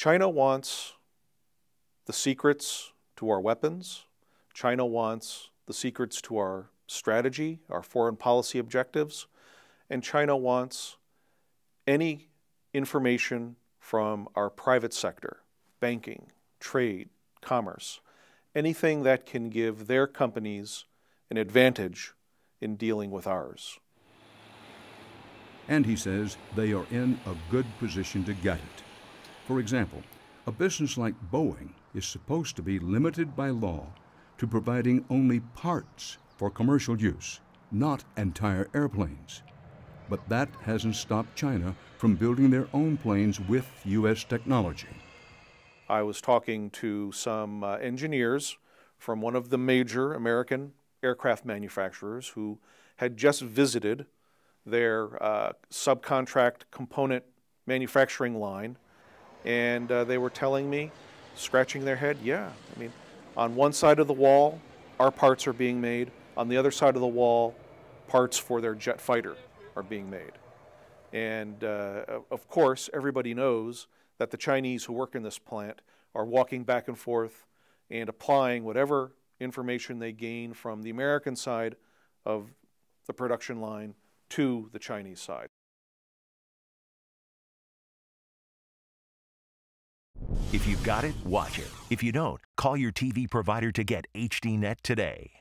China wants the secrets to our weapons. China wants the secrets to our strategy, our foreign policy objectives. And China wants any information from our private sector, banking, trade, commerce, anything that can give their companies an advantage in dealing with ours. And he says they are in a good position to get it. For example, a business like Boeing is supposed to be limited by law to providing only parts for commercial use, not entire airplanes. But that hasn't stopped China from building their own planes with U.S. technology. I was talking to some uh, engineers from one of the major American aircraft manufacturers who had just visited their uh, subcontract component manufacturing line and uh, they were telling me, scratching their head, yeah, I mean, on one side of the wall, our parts are being made. On the other side of the wall, parts for their jet fighter are being made. And uh, of course, everybody knows that the Chinese who work in this plant are walking back and forth and applying whatever information they gain from the American side of the production line to the Chinese side. If you've got it, watch it. If you don't, call your TV provider to get HDNet today.